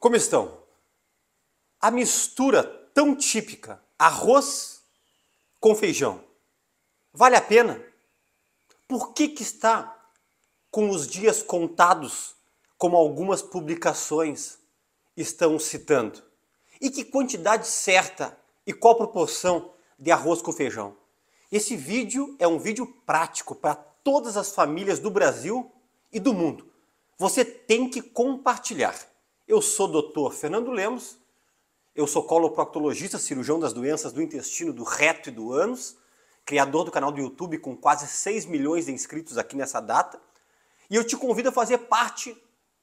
Como estão? A mistura tão típica, arroz com feijão. Vale a pena? Por que que está com os dias contados, como algumas publicações estão citando? E que quantidade certa e qual proporção de arroz com feijão? Esse vídeo é um vídeo prático para todas as famílias do Brasil e do mundo. Você tem que compartilhar. Eu sou doutor Fernando Lemos, eu sou coloproctologista, cirurgião das doenças do intestino, do reto e do ânus, criador do canal do YouTube com quase 6 milhões de inscritos aqui nessa data, e eu te convido a fazer parte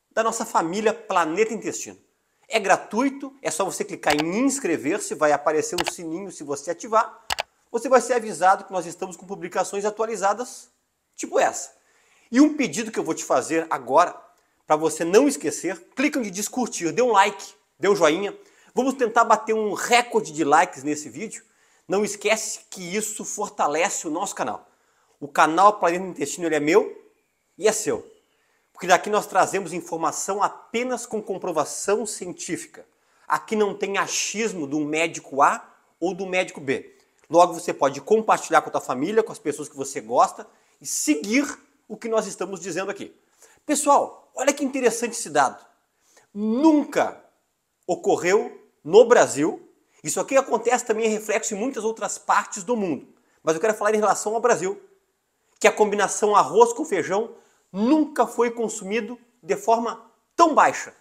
da nossa família Planeta Intestino. É gratuito, é só você clicar em inscrever-se, vai aparecer um sininho se você ativar. Você vai ser avisado que nós estamos com publicações atualizadas, tipo essa. E um pedido que eu vou te fazer agora para você não esquecer. Clica onde diz curtir, dê um like, dê um joinha. Vamos tentar bater um recorde de likes nesse vídeo. Não esquece que isso fortalece o nosso canal. O canal Planeta Intestino ele é meu e é seu. Porque daqui nós trazemos informação apenas com comprovação científica. Aqui não tem achismo do médico A ou do médico B. Logo você pode compartilhar com a tua família, com as pessoas que você gosta e seguir o que nós estamos dizendo aqui. Pessoal, Olha que interessante esse dado. Nunca ocorreu no Brasil, isso aqui acontece também é reflexo em muitas outras partes do mundo, mas eu quero falar em relação ao Brasil, que a combinação arroz com feijão nunca foi consumido de forma tão baixa.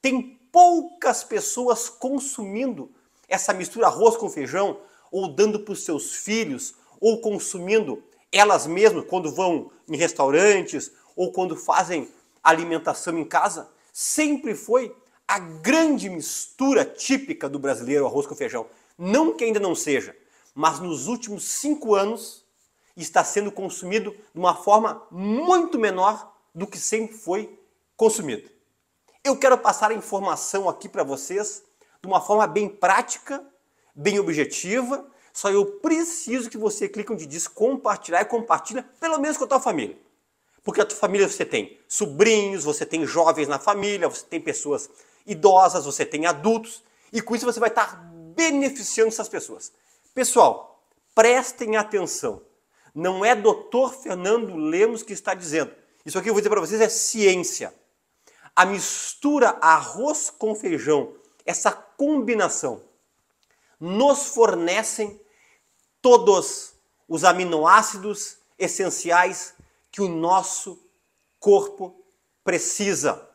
Tem poucas pessoas consumindo essa mistura arroz com feijão, ou dando para os seus filhos, ou consumindo elas mesmas quando vão em restaurantes, ou quando fazem alimentação em casa sempre foi a grande mistura típica do brasileiro arroz com feijão. Não que ainda não seja, mas nos últimos cinco anos está sendo consumido de uma forma muito menor do que sempre foi consumido. Eu quero passar a informação aqui para vocês de uma forma bem prática, bem objetiva. Só eu preciso que você clique onde diz compartilhar e compartilha pelo menos com a tua família. Porque a tua família você tem sobrinhos, você tem jovens na família, você tem pessoas idosas, você tem adultos, e com isso você vai estar beneficiando essas pessoas. Pessoal, prestem atenção. Não é Dr. Fernando Lemos que está dizendo. Isso aqui eu vou dizer para vocês é ciência. A mistura arroz com feijão, essa combinação, nos fornecem todos os aminoácidos essenciais que o nosso corpo precisa.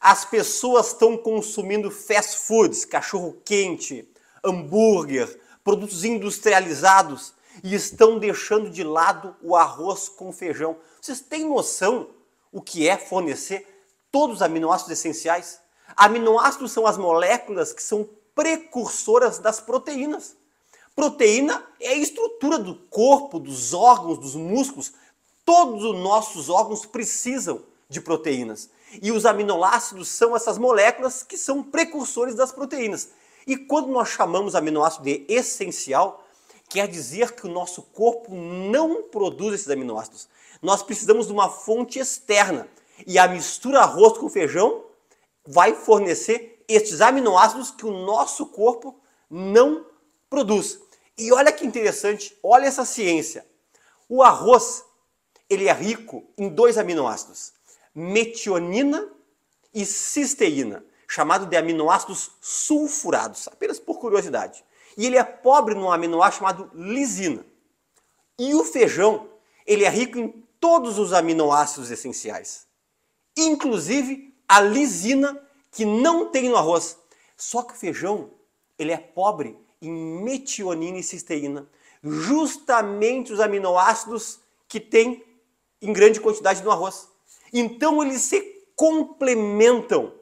As pessoas estão consumindo fast foods, cachorro quente, hambúrguer, produtos industrializados e estão deixando de lado o arroz com feijão. Vocês têm noção o que é fornecer todos os aminoácidos essenciais? Aminoácidos são as moléculas que são precursoras das proteínas. Proteína é a estrutura do corpo, dos órgãos, dos músculos, Todos os nossos órgãos precisam de proteínas. E os aminoácidos são essas moléculas que são precursores das proteínas. E quando nós chamamos aminoácido de essencial, quer dizer que o nosso corpo não produz esses aminoácidos. Nós precisamos de uma fonte externa. E a mistura arroz com feijão vai fornecer estes aminoácidos que o nosso corpo não produz. E olha que interessante, olha essa ciência. O arroz ele é rico em dois aminoácidos, metionina e cisteína, chamado de aminoácidos sulfurados, apenas por curiosidade. E ele é pobre num aminoácido chamado lisina. E o feijão, ele é rico em todos os aminoácidos essenciais, inclusive a lisina que não tem no arroz. Só que o feijão, ele é pobre em metionina e cisteína, justamente os aminoácidos que tem em grande quantidade no arroz. Então eles se complementam.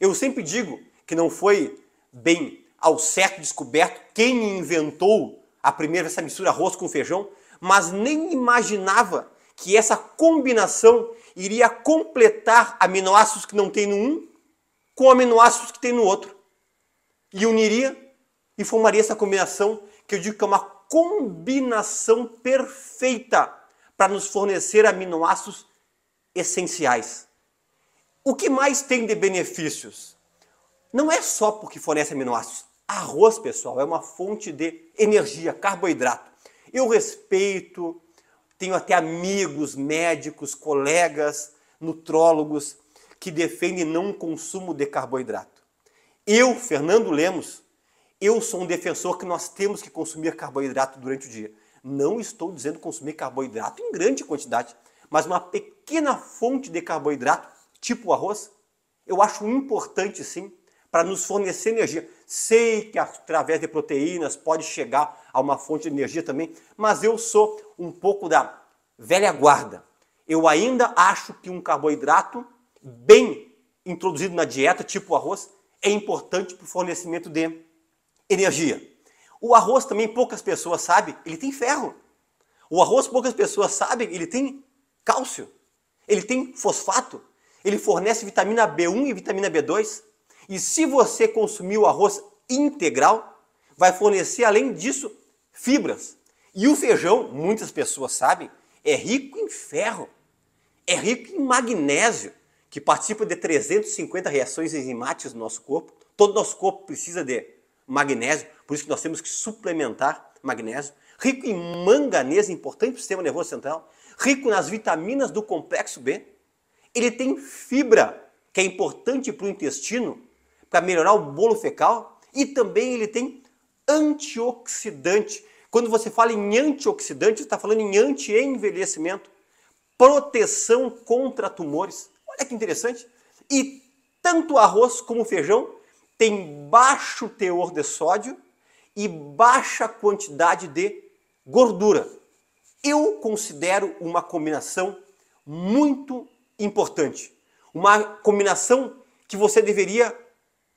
Eu sempre digo que não foi bem ao certo descoberto quem inventou a primeira essa mistura arroz com feijão, mas nem imaginava que essa combinação iria completar aminoácidos que não tem no um com aminoácidos que tem no outro. E uniria e formaria essa combinação que eu digo que é uma combinação perfeita para nos fornecer aminoácidos essenciais. O que mais tem de benefícios? Não é só porque fornece aminoácidos. Arroz, pessoal, é uma fonte de energia, carboidrato. Eu respeito, tenho até amigos, médicos, colegas, nutrólogos que defendem não consumo de carboidrato. Eu, Fernando Lemos, eu sou um defensor que nós temos que consumir carboidrato durante o dia. Não estou dizendo consumir carboidrato em grande quantidade, mas uma pequena fonte de carboidrato, tipo o arroz, eu acho importante sim para nos fornecer energia. Sei que através de proteínas pode chegar a uma fonte de energia também, mas eu sou um pouco da velha guarda. Eu ainda acho que um carboidrato bem introduzido na dieta, tipo arroz, é importante para o fornecimento de energia. O arroz também poucas pessoas sabem, ele tem ferro. O arroz poucas pessoas sabem, ele tem cálcio. Ele tem fosfato. Ele fornece vitamina B1 e vitamina B2. E se você consumir o arroz integral, vai fornecer além disso fibras. E o feijão, muitas pessoas sabem, é rico em ferro. É rico em magnésio, que participa de 350 reações enzimáticas no nosso corpo. Todo nosso corpo precisa de magnésio, por isso que nós temos que suplementar magnésio. Rico em manganês, importante para o sistema nervoso central. Rico nas vitaminas do complexo B. Ele tem fibra, que é importante para o intestino, para melhorar o bolo fecal. E também ele tem antioxidante. Quando você fala em antioxidante, está falando em anti-envelhecimento, proteção contra tumores. Olha que interessante. E tanto arroz como feijão tem baixo teor de sódio e baixa quantidade de gordura. Eu considero uma combinação muito importante. Uma combinação que você deveria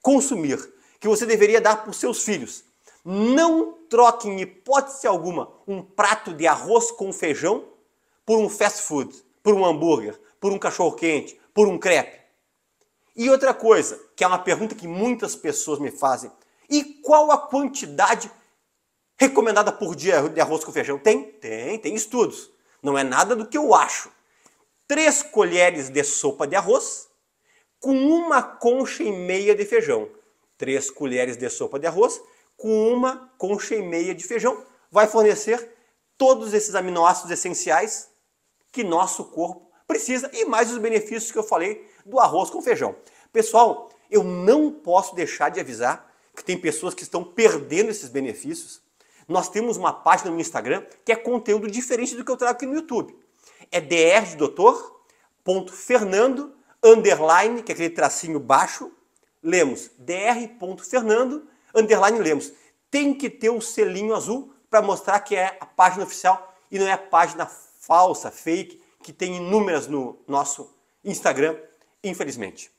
consumir, que você deveria dar para os seus filhos. Não troque em hipótese alguma um prato de arroz com feijão por um fast food, por um hambúrguer, por um cachorro quente, por um crepe. E outra coisa, que é uma pergunta que muitas pessoas me fazem. E qual a quantidade recomendada por dia de arroz com feijão? Tem? Tem, tem estudos. Não é nada do que eu acho. Três colheres de sopa de arroz com uma concha e meia de feijão. Três colheres de sopa de arroz com uma concha e meia de feijão vai fornecer todos esses aminoácidos essenciais que nosso corpo precisa e mais os benefícios que eu falei do arroz com feijão. Pessoal, eu não posso deixar de avisar que tem pessoas que estão perdendo esses benefícios. Nós temos uma página no Instagram que é conteúdo diferente do que eu trago aqui no YouTube. É dr.doutor.fernando underline, que é aquele tracinho baixo, Lemos, dr. Fernando underline Lemos. Tem que ter um selinho azul para mostrar que é a página oficial e não é a página falsa, fake, que tem inúmeras no nosso Instagram, infelizmente.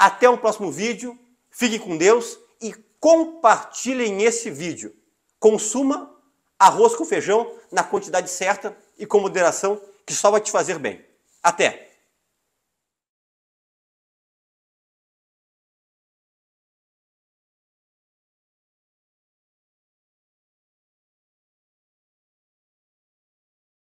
Até um próximo vídeo. Fiquem com Deus e compartilhem esse vídeo. Consuma arroz com feijão na quantidade certa e com moderação, que só vai te fazer bem. Até!